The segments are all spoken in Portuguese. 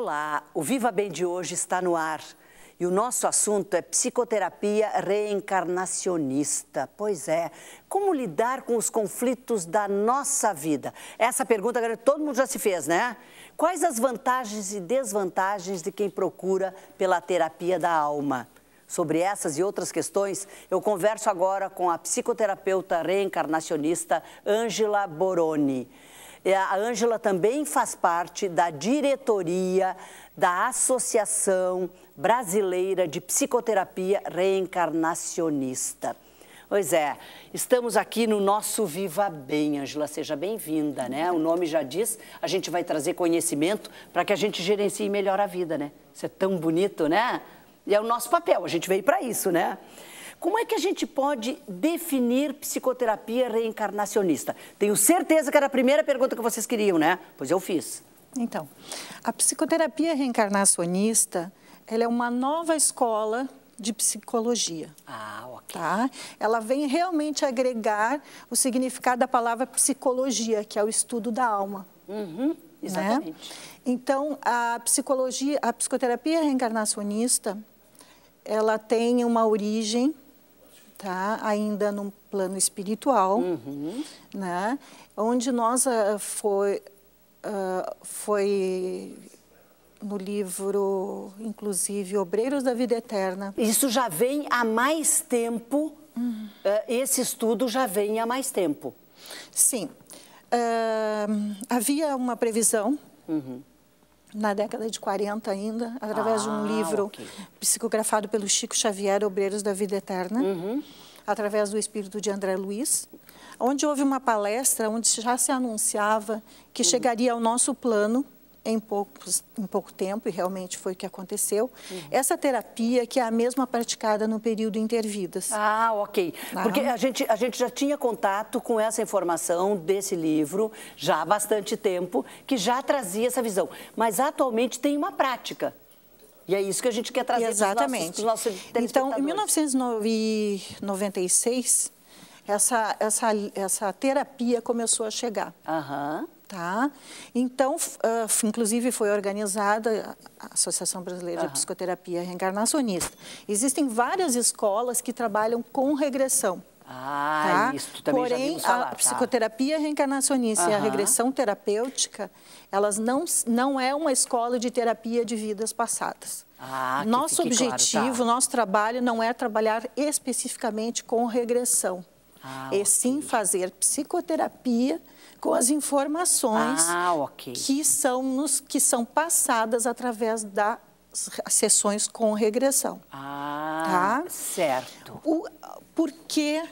Olá, o Viva Bem de hoje está no ar. E o nosso assunto é psicoterapia reencarnacionista. Pois é, como lidar com os conflitos da nossa vida? Essa pergunta todo mundo já se fez, né? Quais as vantagens e desvantagens de quem procura pela terapia da alma? Sobre essas e outras questões, eu converso agora com a psicoterapeuta reencarnacionista Ângela Boroni. É, a Ângela também faz parte da diretoria da Associação Brasileira de Psicoterapia Reencarnacionista. Pois é, estamos aqui no nosso Viva Bem, Angela, seja bem-vinda, né? O nome já diz, a gente vai trazer conhecimento para que a gente gerencie melhor a vida, né? Isso é tão bonito, né? E é o nosso papel, a gente veio para isso, né? Como é que a gente pode definir psicoterapia reencarnacionista? Tenho certeza que era a primeira pergunta que vocês queriam, né? Pois eu fiz. Então, a psicoterapia reencarnacionista, ela é uma nova escola de psicologia. Ah, ok. Tá? Ela vem realmente agregar o significado da palavra psicologia, que é o estudo da alma. Uhum, né? exatamente. Né? Então, a psicologia, a psicoterapia reencarnacionista, ela tem uma origem tá? Ainda num plano espiritual, uhum. né? Onde nós uh, foi uh, foi no livro, inclusive, Obreiros da Vida Eterna. Isso já vem há mais tempo, uhum. uh, esse estudo já vem há mais tempo. Sim. Ah, havia uma previsão uhum na década de 40 ainda, através ah, de um ah, livro okay. psicografado pelo Chico Xavier, Obreiros da Vida Eterna, uhum. através do espírito de André Luiz, onde houve uma palestra onde já se anunciava que uhum. chegaria ao nosso plano em, poucos, em pouco tempo, e realmente foi o que aconteceu. Uhum. Essa terapia que é a mesma praticada no período intervidas. Ah, ok. Tá. Porque a gente, a gente já tinha contato com essa informação desse livro já há bastante tempo, que já trazia essa visão. Mas atualmente tem uma prática. E é isso que a gente quer trazer Exatamente. para os nossos, nossos Então, em 1996, essa, essa, essa terapia começou a chegar. Aham. Uhum tá? Então, uh, inclusive foi organizada a Associação Brasileira uhum. de Psicoterapia Reencarnacionista. Existem várias escolas que trabalham com regressão. Ah, tá? isso também Porém, já falar, a tá. psicoterapia reencarnacionista uhum. e a regressão terapêutica, elas não, não é uma escola de terapia de vidas passadas. Ah, nosso objetivo, claro, tá. nosso trabalho não é trabalhar especificamente com regressão, ah, e sim fazer psicoterapia com as informações ah, okay. que, são nos, que são passadas através da sessões com regressão. Ah, tá? certo. O, porque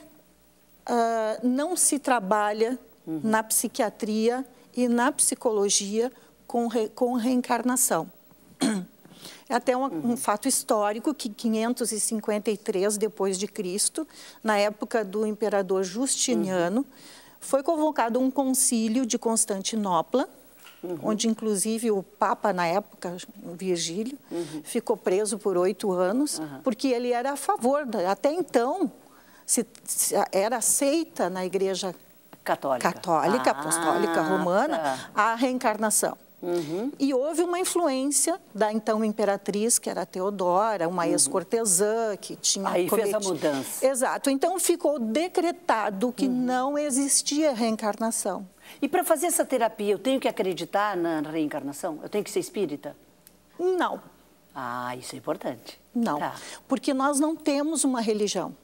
uh, não se trabalha uhum. na psiquiatria e na psicologia com, re, com reencarnação. É até um, uhum. um, fato histórico que 553 depois de Cristo, na época do imperador Justiniano, uhum foi convocado um concílio de Constantinopla, uhum. onde inclusive o Papa na época, Virgílio, uhum. ficou preso por oito anos, uhum. porque ele era a favor, até então, se, se era aceita na Igreja Católica, Católica ah, Apostólica Romana, tá. a reencarnação. Uhum. E houve uma influência da então imperatriz, que era Teodora, uma uhum. ex-cortesã que tinha. Aí cometido... fez a mudança. Exato. Então ficou decretado que uhum. não existia reencarnação. E para fazer essa terapia, eu tenho que acreditar na reencarnação? Eu tenho que ser espírita? Não. Ah, isso é importante. Não. Tá. Porque nós não temos uma religião.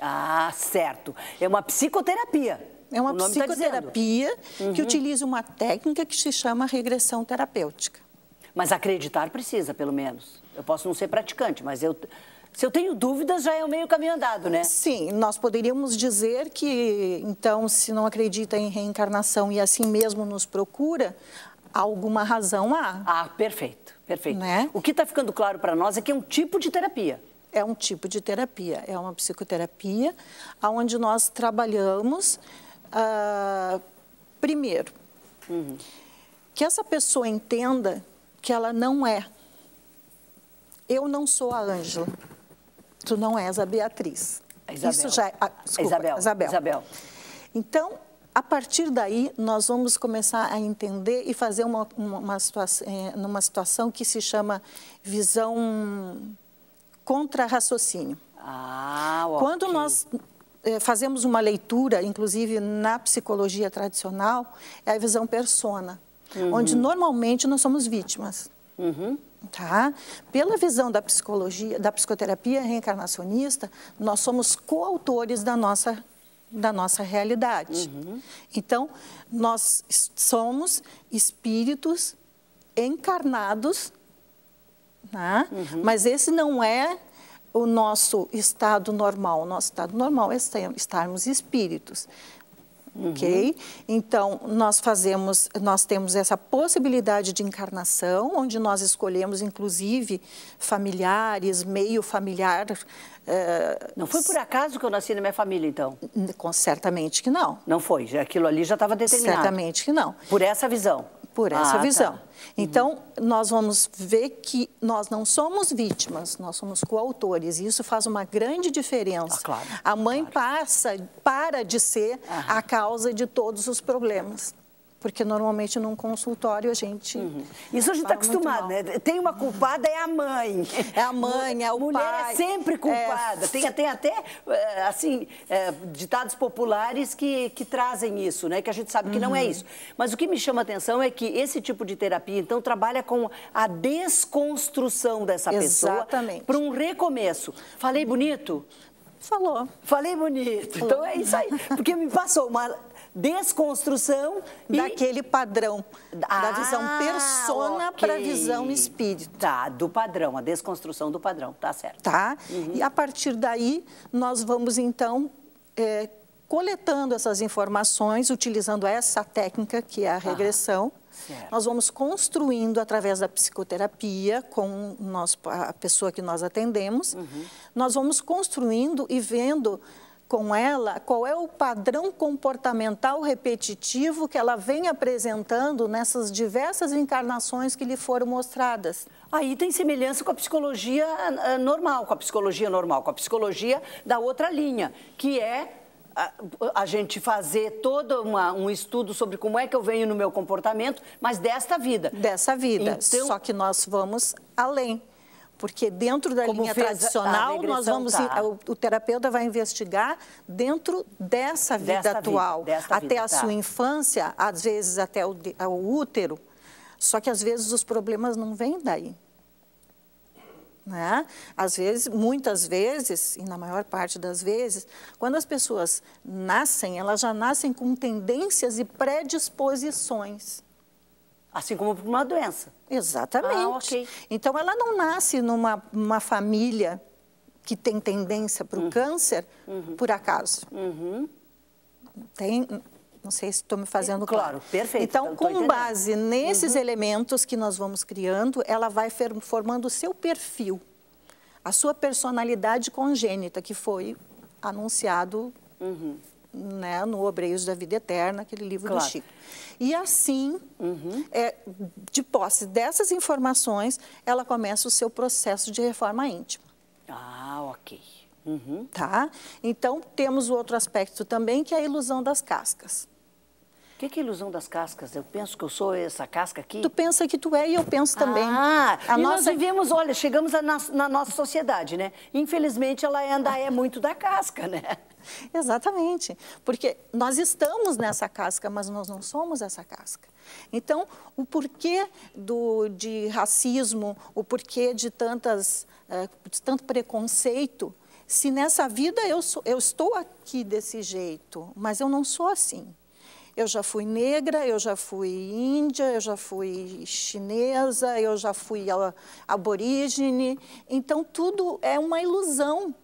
Ah, certo. É uma psicoterapia. É uma tá psicoterapia tá uhum. que utiliza uma técnica que se chama regressão terapêutica. Mas acreditar precisa, pelo menos. Eu posso não ser praticante, mas eu se eu tenho dúvidas, já é o meio caminho andado, né? Sim, nós poderíamos dizer que, então, se não acredita em reencarnação e assim mesmo nos procura, alguma razão há. Ah, perfeito, perfeito. Né? O que está ficando claro para nós é que é um tipo de terapia. É um tipo de terapia, é uma psicoterapia onde nós trabalhamos ah, primeiro, uhum. que essa pessoa entenda que ela não é. Eu não sou a Ângela. Tu não és a Beatriz. Isabel. Isso já é. A, ah, desculpa, Isabel. Isabel. Isabel. Então, a partir daí, nós vamos começar a entender e fazer uma, uma, uma situação, é, numa situação que se chama visão contra-raciocínio. Ah, okay. Quando nós eh, fazemos uma leitura, inclusive na psicologia tradicional, é a visão persona, uhum. onde normalmente nós somos vítimas. Uhum. Tá? Pela visão da psicologia, da psicoterapia reencarnacionista, nós somos coautores da nossa da nossa realidade. Uhum. Então, nós somos espíritos encarnados, né? Uhum. mas esse não é o nosso estado normal. O nosso estado normal é estarmos espíritos. Uhum. Ok? Então, nós fazemos, nós temos essa possibilidade de encarnação, onde nós escolhemos, inclusive, familiares, meio familiar. Uh, não foi por acaso que eu nasci na minha família, então? Com, certamente que não. Não foi, aquilo ali já estava determinado. Certamente que não. Por essa visão por ah, essa ah, visão. Tá. Então, uhum. nós vamos ver que nós não somos vítimas, nós somos coautores, e isso faz uma grande diferença. Ah, claro, a mãe claro. passa, para de ser uhum. a causa de todos os problemas. Porque normalmente num consultório a gente. Uhum. Isso a gente está acostumado, né? Tem uma culpada, é a mãe. É a mãe, é o Mulher pai. Mulher é sempre é. culpada. É... Tem, tem até, eh, assim, é, ditados populares que, que trazem isso, né? Que a gente sabe que uhum. não é uhum. isso. Mas o que me chama a atenção é que esse tipo de terapia, então, trabalha com a desconstrução dessa Exatamente. pessoa para um recomeço. Falei bonito? Falou. Falei bonito. Falou. Então é isso aí. Porque me passou uma desconstrução daquele padrão ah, da visão ah, persona okay. para visão espírita. Tá, do padrão, a desconstrução do padrão, tá certo? Tá. Uhum. E a partir daí nós vamos então é, coletando essas informações, utilizando essa técnica que é a tá, regressão. Ah. Certo. Nós vamos construindo através da psicoterapia com nós, a pessoa que nós atendemos. Uhum. Nós vamos construindo e vendo com ela qual é o padrão comportamental repetitivo que ela vem apresentando nessas diversas encarnações que lhe foram mostradas. Aí tem semelhança com a psicologia eh, normal, com a psicologia normal, com a psicologia da outra linha, que é a, a gente fazer todo uma, um estudo sobre como é que eu venho no meu comportamento, mas desta vida. Dessa vida. Então, Só que nós vamos além. Porque dentro da Como linha tradicional, nós vamos tá. o, o, terapeuta vai investigar dentro dessa vida dessa atual, vida, dessa até vida, a tá. sua infância, às vezes até o, o útero. Só que às vezes os problemas não vêm daí. Né? Às vezes, muitas vezes, e na maior parte das vezes, quando as pessoas nascem, elas já nascem com tendências e predisposições. Assim como por uma doença. Exatamente. Ah, okay. Então, ela não nasce numa família que tem tendência para o uhum. câncer, uhum. por acaso. Uhum. Tem, não sei se estou me fazendo claro. claro. perfeito. Então, então com base nesses uhum. elementos que nós vamos criando, ela vai formando o seu perfil, a sua personalidade congênita, que foi anunciado uhum né, no Obreiros da Vida Eterna, aquele livro claro. do Chico. E assim, uhum. é, de posse dessas informações, ela começa o seu processo de reforma íntima. Ah, ok. Uhum. Tá? Então, temos o outro aspecto também, que é a ilusão das cascas. O que, que, é ilusão das cascas? Eu penso que eu sou essa casca aqui? Tu pensa que tu é e eu penso também. Ah, a e nossa... nós vivemos, olha, chegamos na, na, nossa sociedade, né? Infelizmente, ela ainda é muito da casca, né? Exatamente, porque nós estamos nessa casca, mas nós não somos essa casca. Então, o porquê do, de racismo, o porquê de, tantas, eh, de tanto preconceito, se nessa vida eu, sou, eu estou aqui desse jeito, mas eu não sou assim. Eu já fui negra, eu já fui índia, eu já fui chinesa, eu já fui aborígene. Então, tudo é uma ilusão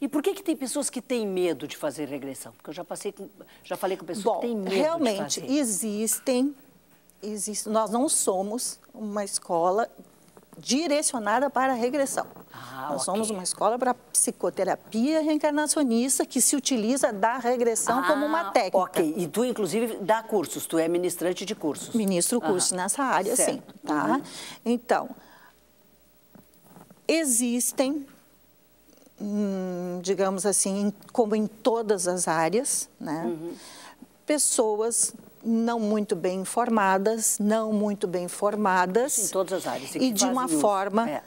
e por que, que tem pessoas que têm medo de fazer regressão? Porque eu já passei com, já falei com pessoas Bom, que têm medo realmente de fazer. existem, existem, nós não somos uma escola direcionada para a regressão. Ah, Nós okay. somos uma escola para psicoterapia reencarnacionista que se utiliza da regressão ah, como uma ah, técnica. Ok, e tu, inclusive, dá cursos, tu é ministrante de cursos. Ministro curso cursos nessa área, certo. sim. Tá? Uhum. Então, existem Hum, digamos assim, como em todas as áreas, né? Uhum. pessoas não muito bem informadas, não muito bem formadas. Em todas as áreas. E, e de uma forma, é.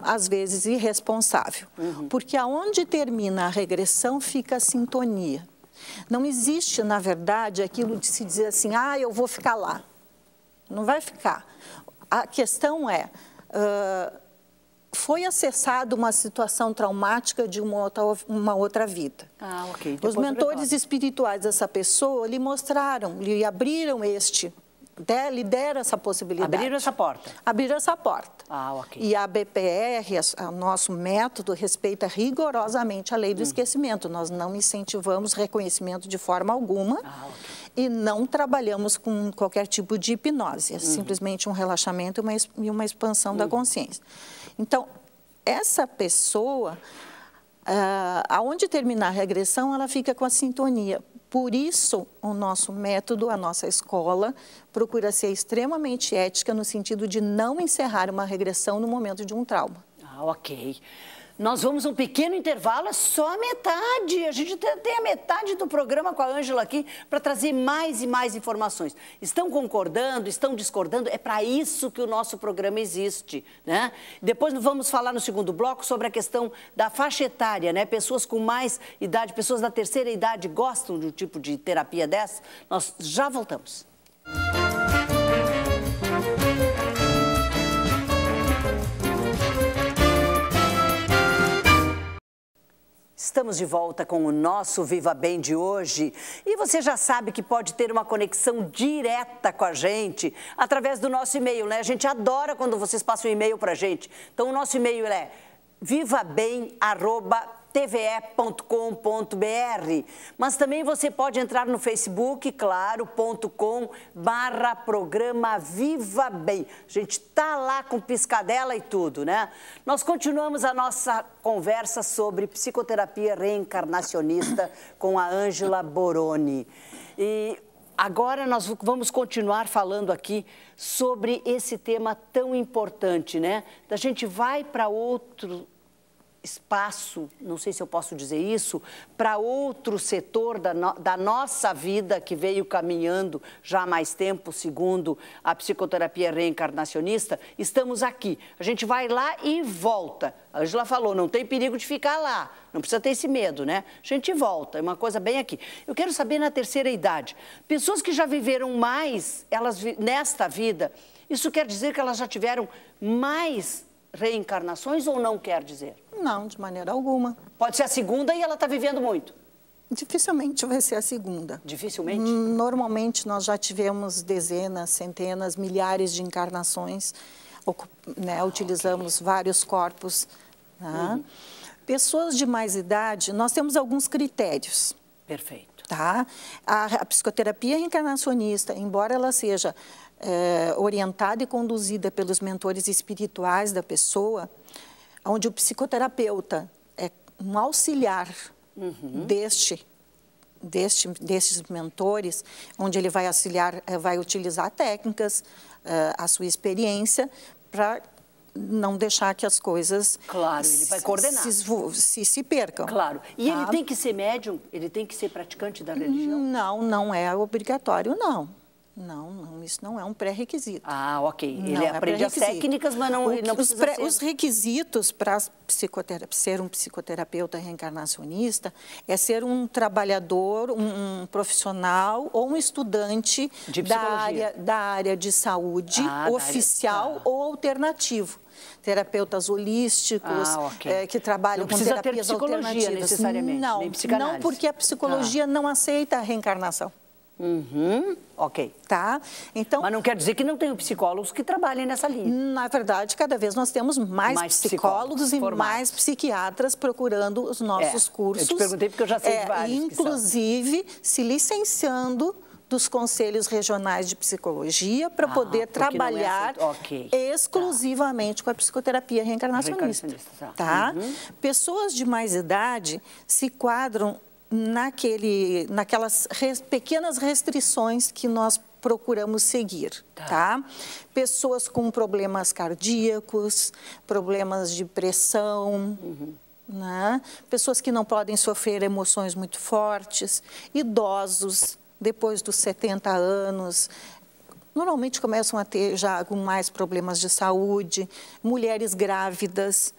às vezes, irresponsável. Uhum. Porque aonde termina a regressão fica a sintonia. Não existe, na verdade, aquilo de se dizer assim, ah, eu vou ficar lá. Não vai ficar. A questão é, uh, foi acessado uma situação traumática de uma outra, uma outra vida. Ah, ok. Depois Os mentores espirituais dessa pessoa lhe mostraram, lhe abriram este né, lhe deram essa possibilidade. Abriram essa porta? Abriram essa porta. Ah, ok. E a BPR, o nosso método, respeita rigorosamente a lei do hum. esquecimento. Nós não incentivamos reconhecimento de forma alguma ah, ok. e não trabalhamos com qualquer tipo de hipnose. É uhum. simplesmente um relaxamento e uma, e uma expansão da hum. consciência. Então, essa pessoa, ah, aonde terminar a regressão, ela fica com a sintonia. Por isso, o nosso método, a nossa escola, procura ser extremamente ética no sentido de não encerrar uma regressão no momento de um trauma. Ah, ok. Nós vamos um pequeno intervalo, é só a metade. A gente tem a metade do programa com a Ângela aqui para trazer mais e mais informações. Estão concordando, estão discordando? É para isso que o nosso programa existe, né? Depois vamos falar no segundo bloco sobre a questão da faixa etária, né? Pessoas com mais idade, pessoas da terceira idade gostam de um tipo de terapia dessa? Nós já voltamos. Música Estamos de volta com o nosso Viva Bem de hoje. E você já sabe que pode ter uma conexão direta com a gente através do nosso e-mail, né? A gente adora quando vocês passam um e-mail para a gente. Então, o nosso e-mail é vivabem.com tve.com.br. Mas também você pode entrar no Facebook, claro.com barra programa Viva Bem. A gente tá lá com piscadela e tudo, né? Nós continuamos a nossa conversa sobre psicoterapia reencarnacionista com a Ângela Boroni. E Agora nós vamos continuar falando aqui sobre esse tema tão importante, né? A gente vai para outro espaço, não sei se eu posso dizer isso, para outro setor da, no, da nossa vida que veio caminhando já há mais tempo, segundo a psicoterapia reencarnacionista, estamos aqui. A gente vai lá e volta. A Angela falou, não tem perigo de ficar lá, não precisa ter esse medo, né? A gente volta, é uma coisa bem aqui. Eu quero saber na terceira idade, pessoas que já viveram mais, elas nesta vida, isso quer dizer que elas já tiveram mais reencarnações ou não quer dizer? Não, de maneira alguma. Pode ser a segunda e ela está vivendo muito. Dificilmente vai ser a segunda. Dificilmente? Hum, normalmente nós já tivemos dezenas, centenas, milhares de encarnações, né, ah, utilizamos okay. vários corpos. Né? Uhum. Pessoas de mais idade, nós temos alguns critérios. Perfeito. Tá? A, a psicoterapia reencarnacionista, embora ela seja é, orientada e conduzida pelos mentores espirituais da pessoa, onde o psicoterapeuta é um auxiliar uhum. deste Deste, destes mentores, onde ele vai auxiliar, eh, vai utilizar técnicas, eh, a sua experiência, para não deixar que as coisas claro ele vai coordenar se, se, se percam claro e tá? ele tem que ser médium ele tem que ser praticante da hum, religião não não é obrigatório não não, não, isso não é um pré-requisito. Ah, ok. Não ele é aprende é as técnicas, mas não, o, é- não os, pré, ser... os requisitos para ser um psicoterapeuta reencarnacionista é ser um trabalhador, um, um profissional ou um estudante da área, da área de saúde ah, oficial área... Tá. ah. ou alternativo terapeutas holísticos ah, okay. é, que trabalham não com terapias ter psicologia alternativas. Necessariamente, não, não porque a psicologia ah. não aceita a reencarnação. Uhum, ok. Tá? Então, Mas não quer dizer que não tenham psicólogos que trabalhem nessa linha. Na verdade, cada vez nós temos mais, mais psicólogos, psicólogos e mais psiquiatras procurando os é, nossos é, cursos. Eu te perguntei porque eu já sei é, de vários. Inclusive, se licenciando dos conselhos regionais de psicologia para ah, poder é assim. trabalhar é okay. Tá. exclusivamente tá. com a psicoterapia reencarnacionista. reencarnacionista tá. tá? Uhum. Pessoas de mais idade se quadram naquele, naquelas res, pequenas restrições que nós procuramos seguir, tá. tá. Pessoas com problemas cardíacos, problemas de pressão, uhum. né? pessoas que não podem sofrer emoções muito fortes, idosos depois dos 70 anos, normalmente começam a ter já mais problemas de saúde, mulheres grávidas.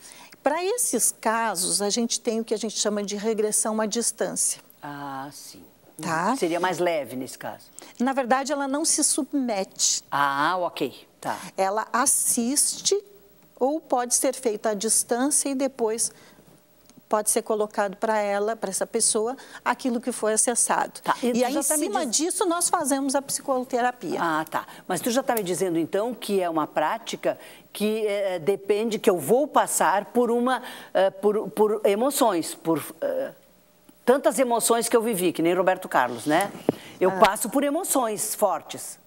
Para esses casos, a gente tem o que a gente chama de regressão à distância. Ah, sim. Tá? Uhum. Seria mais leve nesse caso. Na verdade, ela não se submete. Ah, ok. Tá. Ela assiste ou pode ser feita à distância e depois pode ser colocado para ela, para essa pessoa, aquilo que foi acessado. Tá. E, e aí, em tá cima diz... disso, nós fazemos a psicoterapia. Ah, tá. Mas tu já está me dizendo, então, que é uma prática que eh, eh, depende, que eu vou passar por uma, eh, por, por, emoções, por... tantas emoções que eu vivi, que nem Roberto Carlos, né? Eu ah. passo por emoções fortes.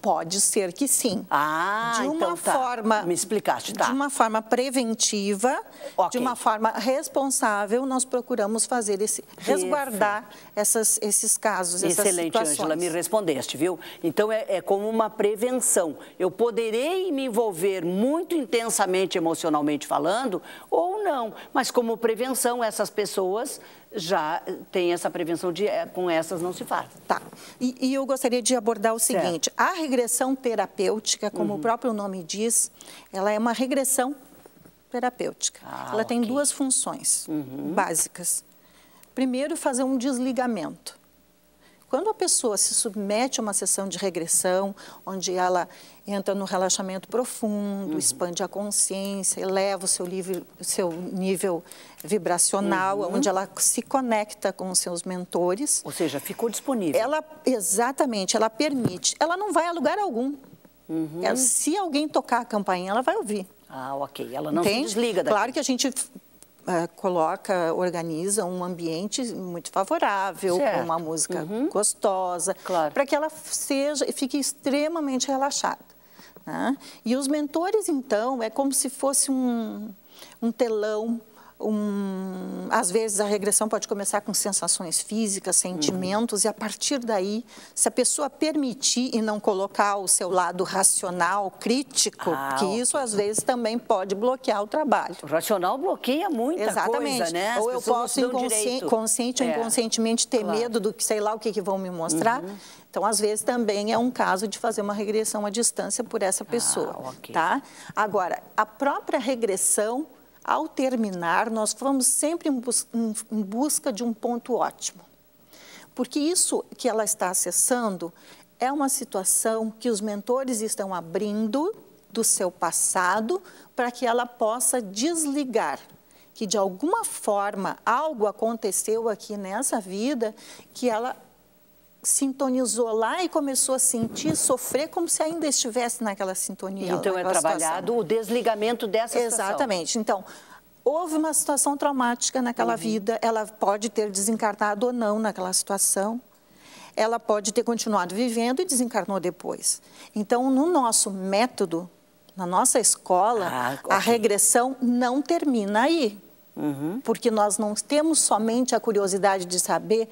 Pode ser que sim. Ah, de então uma então tá. forma, me explicaste, tá. De uma forma preventiva, okay. de uma forma responsável, nós procuramos fazer esse resguardar essas, esses casos, Excelente, essas situações. Excelente, Angela, me respondeste, viu? Então é, é como uma prevenção. Eu poderei me envolver muito intensamente emocionalmente falando ou não, mas como prevenção, essas pessoas já eh, têm essa prevenção de eh, com essas não se faz. Tá. E, e eu gostaria de abordar o seguinte: certo. a regressão terapêutica, como uhum. o próprio nome diz, ela é uma regressão terapêutica. Ah, ela okay. tem duas funções uhum. básicas. Primeiro, fazer um desligamento quando a pessoa se submete a uma sessão de regressão, onde ela entra no relaxamento profundo, uhum. expande a consciência, eleva o seu, livre, seu nível vibracional, uhum. onde ela se conecta com os seus mentores. Ou seja, ficou disponível. Ela, exatamente, ela permite. Ela não vai a lugar algum. Uhum. Ela, se alguém tocar a campainha, ela vai ouvir. Ah, ok. Ela não Entende? se desliga daqui. Claro que a gente uh, coloca, organiza um ambiente muito favorável, com uma música uhum. gostosa, claro. para que ela seja fique extremamente relaxada. Né? E os mentores, então, é como se fosse um, um telão um, às vezes a regressão pode começar com sensações físicas, uhum. sentimentos, uhum. e a partir daí, se a pessoa permitir e não colocar o seu lado racional, crítico, ah, que isso às vezes também pode bloquear o trabalho. O racional bloqueia muita Exatamente. coisa, né? As ou eu posso consciente ou é. inconscientemente ter claro. medo do que sei lá o que, que vão me mostrar. Uhum. Então, às vezes também é um caso de fazer uma regressão à distância por essa ah, pessoa, ah, okay. tá? Agora, a própria regressão ao terminar, nós vamos sempre em, busca de um ponto ótimo. Porque isso que ela está acessando é uma situação que os mentores estão abrindo do seu passado para que ela possa desligar que de alguma forma algo aconteceu aqui nessa vida que ela sintonizou lá e começou a sentir, sofrer como se ainda estivesse naquela sintonia. Então é naquela é trabalhado situação. o desligamento dessa situação Exatamente. Então, houve uma situação traumática naquela uhum. vida, ela pode ter desencarnado ou não naquela situação. Ela pode ter continuado vivendo e desencarnou depois. Então, no nosso método, na nossa escola, ah, a regressão não termina aí. Uhum. Porque nós não temos somente a curiosidade de saber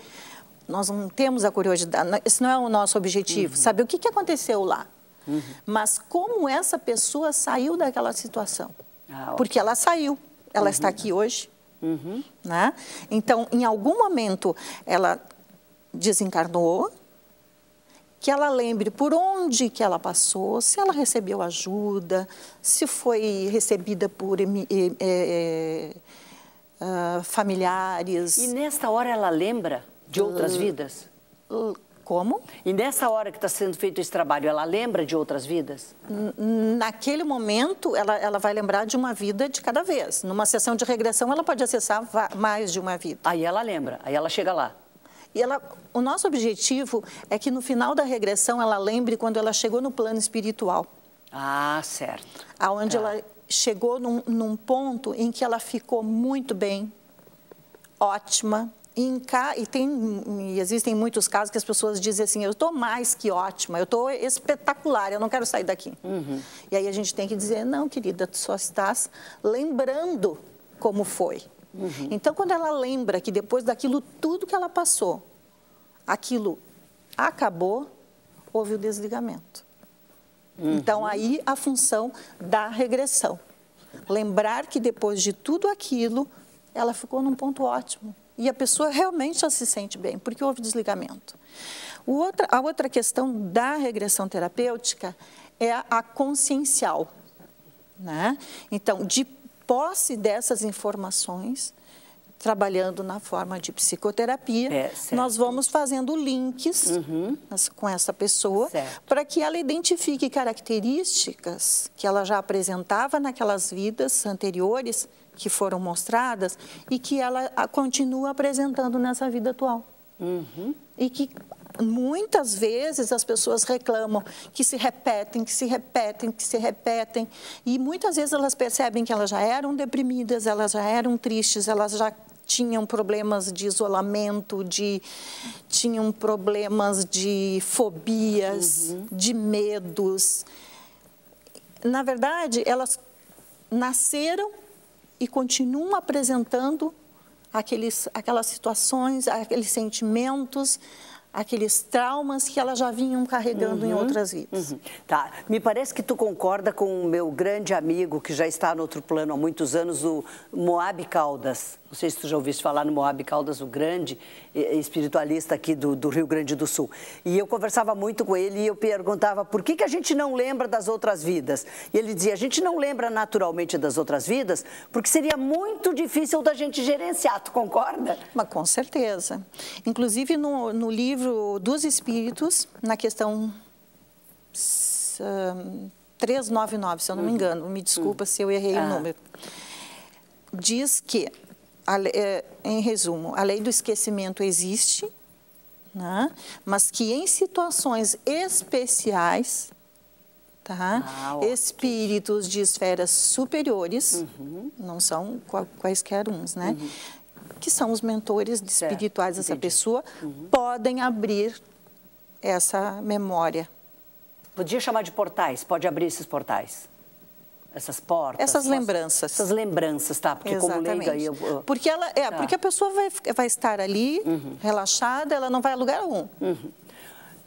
nós não temos a curiosidade, esse não é o nosso objetivo, uhum. saber o que, que aconteceu lá. Uhum. Mas como essa pessoa saiu daquela situação? Ah, Porque ela saiu, ela uhum. está aqui hoje. Uhum. Né? Então, em algum momento, ela desencarnou, que ela lembre por onde que ela passou, se ela recebeu ajuda, se foi recebida por... Uh, familiares. E nesta hora ela lembra de outras uh, vidas? Uh, como? E nessa hora que está sendo feito esse trabalho, ela lembra de outras vidas? Naquele momento, ela, ela vai lembrar de uma vida de cada vez. Numa sessão de regressão, ela pode acessar mais de uma vida. Aí ela lembra, aí ela chega lá. E ela, o nosso objetivo é que no final da regressão ela lembre quando ela chegou no plano espiritual. Ah, certo. Aonde tá. ela chegou num, num ponto em que ela ficou muito bem, ótima, e, tem, e existem muitos casos que as pessoas dizem assim, eu estou mais que ótima, eu estou espetacular, eu não quero sair daqui. Uhum. E aí a gente tem que dizer, não, querida, tu só estás lembrando como foi. Uhum. Então, quando ela lembra que depois daquilo tudo que ela passou, aquilo acabou, houve o desligamento. Uhum. Então, aí a função da regressão. Lembrar que depois de tudo aquilo, ela ficou num ponto ótimo e a pessoa realmente já se sente bem, porque houve desligamento. Outra, a outra questão da regressão terapêutica é a consciencial. Né? Então, de posse dessas informações, trabalhando na forma de psicoterapia, é, nós vamos fazendo links uhum. com essa pessoa para que ela identifique características que ela já apresentava naquelas vidas anteriores que foram mostradas e que ela continua apresentando nessa vida atual. Uhum. E que muitas vezes as pessoas reclamam que se repetem, que se repetem, que se repetem. E muitas vezes elas percebem que elas já eram deprimidas, elas já eram tristes, elas já tinham problemas de isolamento, de tinham problemas de fobias, uhum. de medos. Na verdade, elas nasceram e continuam apresentando aqueles, aquelas situações, aqueles sentimentos, aqueles traumas que elas já vinham carregando uhum, em outras uhum. vidas. Uhum. Tá. Me parece que tu concorda com o meu grande amigo que já está no outro plano há muitos anos, o Moab Caldas. Não sei se tu já ouviste falar no Moab Caldas, o grande espiritualista aqui do, do Rio Grande do Sul. E eu conversava muito com ele e eu perguntava por que, que a gente não lembra das outras vidas. E ele dizia, a gente não lembra naturalmente das outras vidas porque seria muito difícil da gente gerenciar, tu concorda? Mas com certeza. Inclusive no, no livro livro dos Espíritos, na questão uh, hum, 399, se eu não me uhum. engano, me desculpa uhum. se eu errei ah. o número, diz que, é, em resumo, a lei do esquecimento existe, né? mas que em situações especiais, tá? Ah, espíritos de esferas superiores, uhum. não são quaisquer uns, né? Uhum que são os mentores espirituais dessa pessoa, uhum. podem abrir essa memória. Podia chamar de portais, pode abrir esses portais essas portas. Essas lembranças. Essas lembranças, tá? Porque Exatamente. como leiga... Eu, eu... Porque, ela, é, tá. porque a pessoa vai, vai estar ali, uhum. relaxada, ela não vai a lugar algum. Uhum.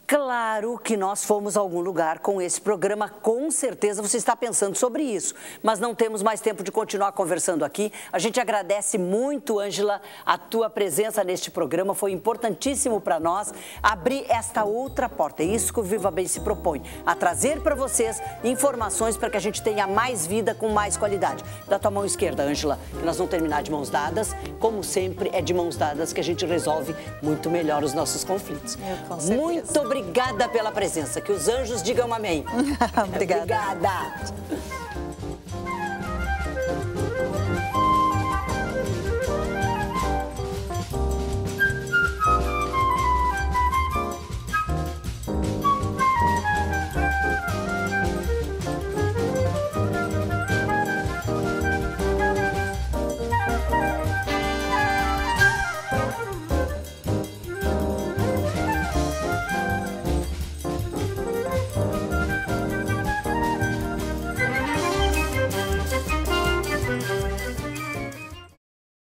Claro que nós fomos a algum lugar com esse programa, com certeza você está pensando sobre isso, mas não temos mais tempo de continuar conversando aqui. A gente agradece muito, Ângela, a tua presença neste programa, foi importantíssimo para nós abrir esta outra porta. É isso que o Viva Bem se propõe, a trazer para vocês informações para que a gente tenha mais vida com mais qualidade. Da tua mão esquerda, Ângela, que nós vamos terminar de mãos dadas, como sempre é de mãos dadas que a gente resolve muito melhor os nossos conflitos. Eu, é, com certeza. muito obrigada obrigada pela presença. Que os anjos digam amém. obrigada. obrigada.